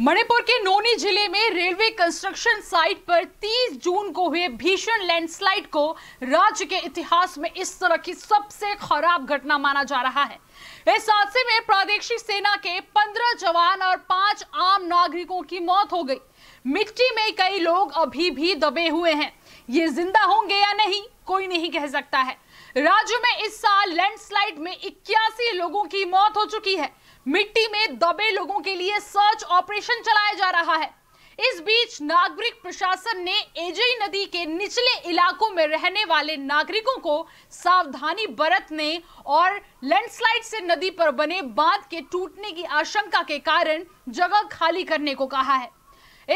मणिपुर के नोनी जिले में रेलवे कंस्ट्रक्शन साइट पर 30 जून को हुए भीषण लैंडस्लाइड को राज्य के इतिहास में इस तरह की सबसे खराब घटना माना जा रहा है इस हादसे में प्रादेशिक सेना के 15 जवान और पांच आम नागरिकों की मौत हो गई मिट्टी में कई लोग अभी भी दबे हुए हैं ये जिंदा होंगे या नहीं कोई नहीं कह सकता है राज्य में इस साल लैंडस्लाइड में इक्यासी लोगों की मौत हो चुकी है मिट्टी में दबे लोगों के लिए सर्च ऑपरेशन चलाया जा रहा है इस बीच नागरिक प्रशासन ने एजई नदी के निचले इलाकों में रहने वाले नागरिकों को सावधानी बरतने और लैंडस्लाइड से नदी पर बने बांध के टूटने की आशंका के कारण जगह खाली करने को कहा है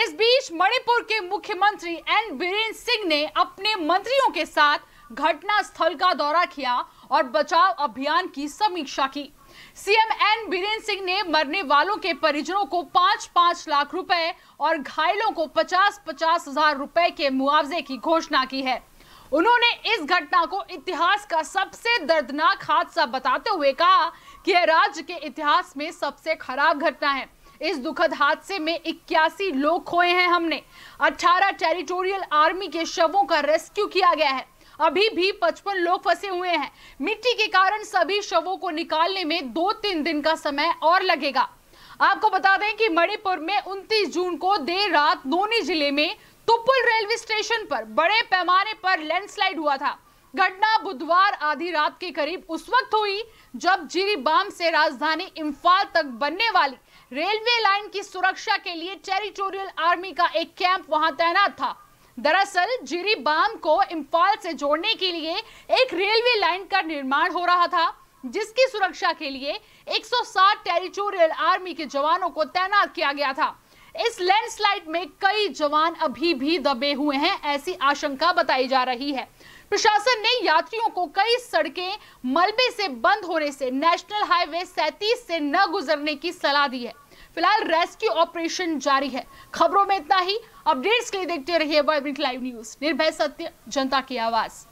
इस बीच मणिपुर के मुख्यमंत्री एन बीरेन सिंह ने अपने मंत्रियों के साथ घटना स्थल का दौरा किया और बचाव अभियान की समीक्षा की सीएम एन बीरेन्द्र सिंह ने मरने वालों के परिजनों को पांच पांच लाख रुपए और घायलों को पचास पचास हजार रुपए के मुआवजे की घोषणा की है उन्होंने इस घटना को इतिहास का सबसे दर्दनाक हादसा बताते हुए कहा कि यह राज्य के इतिहास में सबसे खराब घटना है इस दुखद हादसे में इक्यासी लोग खोए हैं हमने 18 टेरिटोरियल आर्मी के शवों का रेस्क्यू किया गया है अभी भी पचपन लोग फंसे हुए हैं मिट्टी के कारण सभी शवों को निकालने में दो तीन दिन का समय और लगेगा आपको बता दें कि मणिपुर में 29 जून को देर रात नोनी जिले में तुपुल रेलवे स्टेशन पर बड़े पैमाने पर लैंडस्लाइड हुआ था घटना बुधवार आधी रात के करीब उस वक्त हुई जब जिरीबाम से राजधानी इम्फाल तक बनने वाली रेलवे लाइन की सुरक्षा के लिए टेरिटोरियल आर्मी का एक कैंप वहां तैनात था दरअसल जिरी बाम को इम्फाल से जोड़ने के लिए एक रेलवे लाइन का निर्माण हो रहा था जिसकी सुरक्षा के लिए 160 टेरिटोरियल आर्मी के जवानों को तैनात किया गया था इस लैंडस्लाइड में कई जवान अभी भी दबे हुए हैं ऐसी आशंका बताई जा रही है प्रशासन ने यात्रियों को कई सड़कें मलबे से बंद होने से नेशनल हाईवे सैतीस से न गुजरने की सलाह दी है फिलहाल रेस्क्यू ऑपरेशन जारी है खबरों में इतना ही अपडेट्स के लिए देखते रहिए लाइव न्यूज निर्भय सत्य जनता की आवाज़